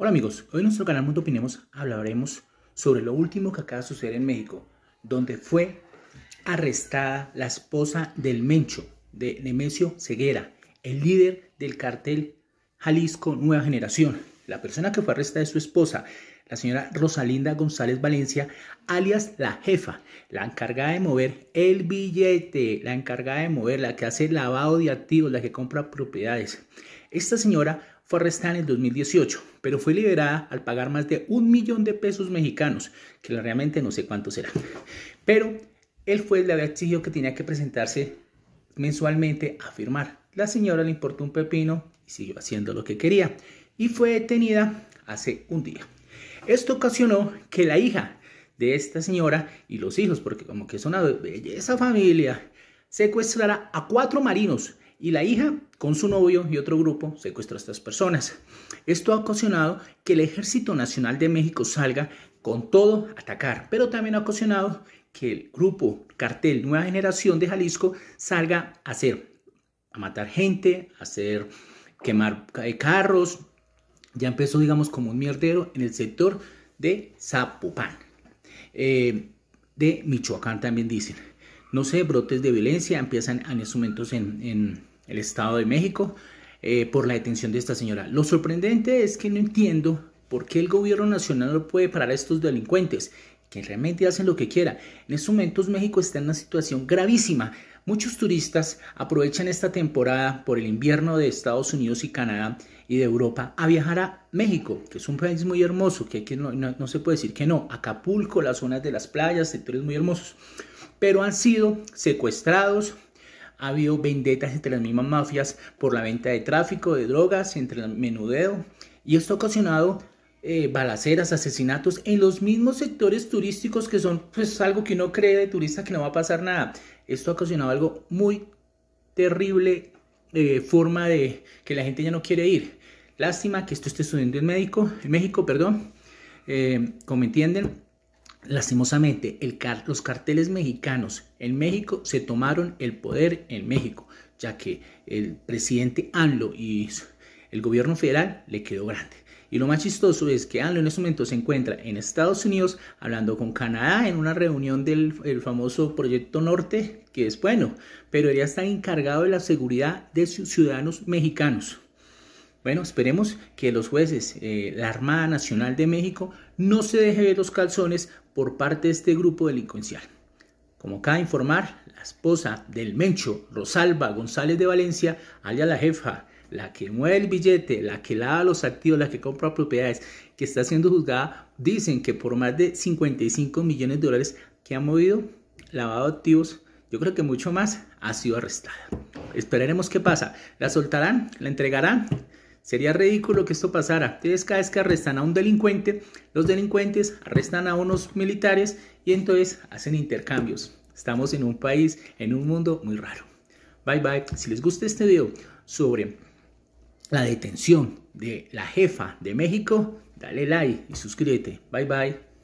Hola amigos, hoy en nuestro canal Mundo Opinemos hablaremos sobre lo último que acaba de suceder en México, donde fue arrestada la esposa del Mencho, de Nemesio Ceguera, el líder del cartel Jalisco Nueva Generación. La persona que fue arrestada es su esposa, la señora Rosalinda González Valencia, alias la jefa, la encargada de mover el billete, la encargada de mover, la que hace lavado de activos, la que compra propiedades. Esta señora fue arrestada en el 2018, pero fue liberada al pagar más de un millón de pesos mexicanos, que realmente no sé cuánto será. Pero el fue le había exigido que tenía que presentarse mensualmente a firmar. La señora le importó un pepino y siguió haciendo lo que quería. Y fue detenida hace un día. Esto ocasionó que la hija de esta señora y los hijos, porque como que es una belleza familia, secuestrara a cuatro marinos y la hija con su novio y otro grupo secuestra a estas personas. Esto ha ocasionado que el Ejército Nacional de México salga con todo a atacar, pero también ha ocasionado que el grupo cartel Nueva Generación de Jalisco salga a hacer, a matar gente, a hacer quemar eh, carros, ya empezó, digamos, como un mierdero en el sector de Zapopan. Eh, de Michoacán también dicen. No sé, brotes de violencia empiezan en estos momentos en, el Estado de México eh, por la detención de esta señora. Lo sorprendente es que no entiendo por qué el gobierno nacional no puede parar a estos delincuentes, que realmente hacen lo que quieran. En estos momentos México está en una situación gravísima Muchos turistas aprovechan esta temporada por el invierno de Estados Unidos y Canadá y de Europa a viajar a México, que es un país muy hermoso, que, no, se puede decir que no, Acapulco, las zonas de las playas, sectores muy hermosos, pero han sido secuestrados, ha habido vendetas entre las mismas mafias por la venta de tráfico, de drogas, entre el menudeo, y esto ha ocasionado eh, balaceras, asesinatos en los mismos sectores turísticos que son pues algo que uno cree de turista que no va a pasar nada. Esto ha ocasionado algo muy terrible, eh, forma de que la gente ya no quiere ir. Lástima que esto esté sucediendo en México, en México, perdón, eh, como entienden. Lastimosamente, los carteles mexicanos en México se tomaron el poder en México, ya que el presidente AMLO y el gobierno federal le quedó grande. Y lo más chistoso es que AMLO en este momento se encuentra en Estados Unidos hablando con Canadá en una reunión del famoso Proyecto Norte, que es bueno, pero él ya está encargado de la seguridad de sus ciudadanos mexicanos. Bueno, esperemos que los jueces, eh, la Armada Nacional de México, no se deje ver los calzones por parte de este grupo delincuencial. Como acaba informar, la esposa del Mencho, Rosalba González de Valencia, allá la jefa la que mueve el billete, la que lava los activos, la que compra propiedades, que está siendo juzgada, dicen que por más de 55 millones de dólares que ha movido, lavado activos, yo creo que mucho más, ha sido arrestada. Esperaremos qué pasa. ¿La soltarán? ¿La entregarán? Sería ridículo que esto pasara. Entonces cada vez que arrestan a un delincuente, los delincuentes arrestan a unos militares y entonces hacen intercambios. Estamos en un país, en un mundo muy raro. Bye bye. Si les gusta este video sobre la detención de la jefa de México, dale like y suscríbete. Bye bye.